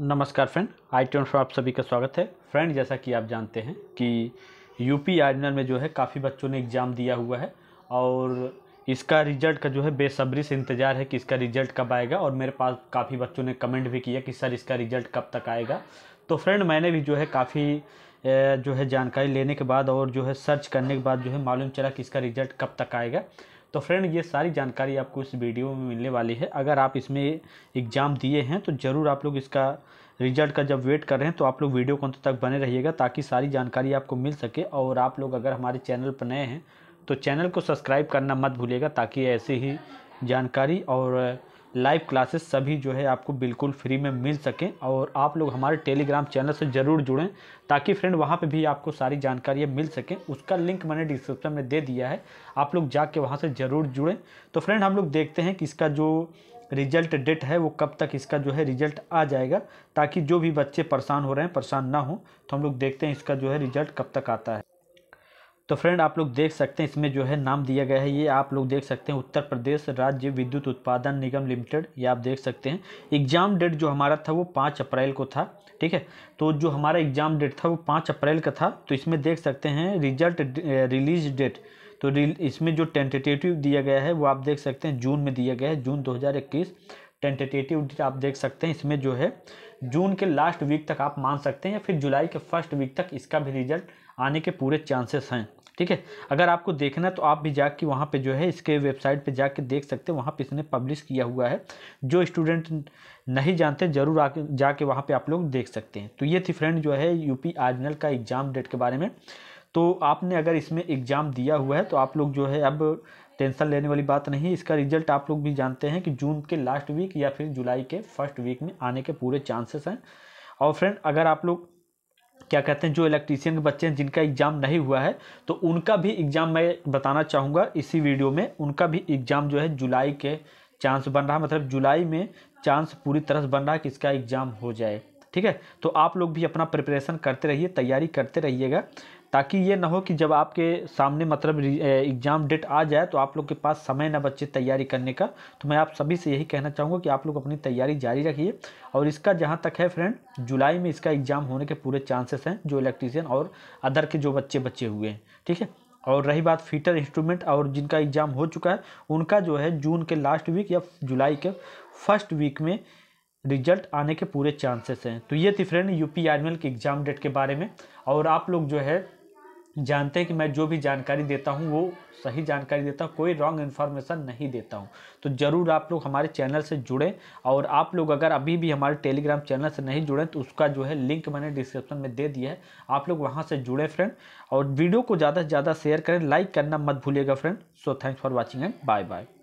नमस्कार friend I ट्वेंट पर आप सभी का स्वागत है फ्रेंड जैसा कि आप जानते हैं कि यूपी आर्डिनल में जो है काफ़ी बच्चों ने एग्ज़ाम दिया हुआ है और इसका रिजल्ट का जो है बेसब्री से इंतज़ार है कि इसका रिजल्ट कब आएगा और मेरे पास काफ़ी बच्चों ने कमेंट भी किया कि सर इसका रिजल्ट कब तक आएगा तो फ्रेंड मैंने भी जो है काफ़ी जो है जानकारी लेने के बाद और जो है सर्च करने के बाद जो है मालूम चला कि इसका रिजल्ट कब तक आएगा तो फ्रेंड ये सारी जानकारी आपको इस वीडियो में मिलने वाली है अगर आप इसमें एग्ज़ाम दिए हैं तो ज़रूर आप लोग इसका रिजल्ट का जब वेट कर रहे हैं तो आप लोग वीडियो को अंत तक बने रहिएगा ताकि सारी जानकारी आपको मिल सके और आप लोग अगर हमारे चैनल पर नए हैं तो चैनल को सब्सक्राइब करना मत भूलिएगा ताकि ऐसे ही जानकारी और लाइव क्लासेस सभी जो है आपको बिल्कुल फ्री में मिल सकें और आप लोग हमारे टेलीग्राम चैनल से ज़रूर जुड़ें ताकि फ्रेंड वहाँ पे भी आपको सारी जानकारियाँ मिल सकें उसका लिंक मैंने डिस्क्रिप्शन में दे दिया है आप लोग जाके वहाँ से ज़रूर जुड़ें तो फ्रेंड हम लोग देखते हैं कि इसका जो रिजल्ट डेट है वो कब तक इसका जो है रिजल्ट आ जाएगा ताकि जो भी बच्चे परेशान हो रहे हैं परेशान ना हों तो हम लोग देखते हैं इसका जो है रिजल्ट कब तक आता है तो फ्रेंड आप लोग देख सकते हैं इसमें जो है नाम दिया गया है ये आप लोग देख सकते हैं उत्तर प्रदेश राज्य विद्युत उत्पादन निगम लिमिटेड ये आप देख सकते हैं एग्ज़ाम डेट जो हमारा था वो पाँच अप्रैल को था ठीक है तो जो हमारा एग्ज़ाम डेट था वो पाँच अप्रैल का था तो इसमें देख सकते हैं रिजल्ट रिलीज डेट तो इसमें जो टेंटेटिव दिया गया है वो आप देख सकते हैं जून में दिया गया है जून 2021 टेंटेटिव डेट आप देख सकते हैं इसमें जो है जून के लास्ट वीक तक आप मान सकते हैं या फिर जुलाई के फर्स्ट वीक तक इसका भी रिजल्ट आने के पूरे चांसेस हैं ठीक है अगर आपको देखना है तो आप भी जाके वहाँ पे जो है इसके वेबसाइट पे जाके देख सकते हैं वहाँ पे इसने पब्लिश किया हुआ है जो स्टूडेंट नहीं जानते ज़रूर आके जाके वहाँ पे आप लोग देख सकते हैं तो ये थी फ्रेंड जो है यूपी आर्जनल का एग्ज़ाम डेट के बारे में तो आपने अगर इसमें एग्ज़ाम दिया हुआ है तो आप लोग जो है अब टेंशन लेने वाली बात नहीं है इसका रिजल्ट आप लोग भी जानते हैं कि जून के लास्ट वीक या फिर जुलाई के फर्स्ट वीक में आने के पूरे चांसेस हैं और फ्रेंड अगर आप लोग क्या कहते हैं जो इलेक्ट्रीशियन के बच्चे हैं जिनका एग्ज़ाम नहीं हुआ है तो उनका भी एग्ज़ाम मैं बताना चाहूँगा इसी वीडियो में उनका भी एग्ज़ाम जो है जुलाई के चांस बन रहा मतलब जुलाई में चांस पूरी तरह से बन रहा है कि इसका एग्ज़ाम हो जाए ठीक है तो आप लोग भी अपना प्रिपरेशन करते रहिए तैयारी करते रहिएगा ताकि ये ना हो कि जब आपके सामने मतलब एग्ज़ाम डेट आ जाए तो आप लोग के पास समय ना बचे तैयारी करने का तो मैं आप सभी से यही कहना चाहूँगा कि आप लोग अपनी तैयारी जारी रखिए और इसका जहाँ तक है फ्रेंड जुलाई में इसका एग्ज़ाम होने के पूरे चांसेस हैं जो इलेक्ट्रीशियन और अदर के जो बच्चे बच्चे हुए हैं ठीक है और रही बात फीटर इंस्ट्रूमेंट और जिनका एग्ज़ाम हो चुका है उनका जो है जून के लास्ट वीक या जुलाई के फर्स्ट वीक में रिजल्ट आने के पूरे चांसेस हैं तो ये थी फ्रेंड यूपी आर्मियल के एग्ज़ाम डेट के बारे में और आप लोग जो है जानते हैं कि मैं जो भी जानकारी देता हूँ वो सही जानकारी देता हूँ कोई रॉन्ग इन्फॉर्मेशन नहीं देता हूँ तो ज़रूर आप लोग हमारे चैनल से जुड़ें और आप लोग अगर अभी भी हमारे टेलीग्राम चैनल से नहीं जुड़ें तो उसका जो है लिंक मैंने डिस्क्रिप्शन में दे दिया है आप लोग वहाँ से जुड़ें फ्रेंड और वीडियो को ज़्यादा से ज़्यादा शेयर करें लाइक करना मत भूलिएगा friend so thanks for watching and bye bye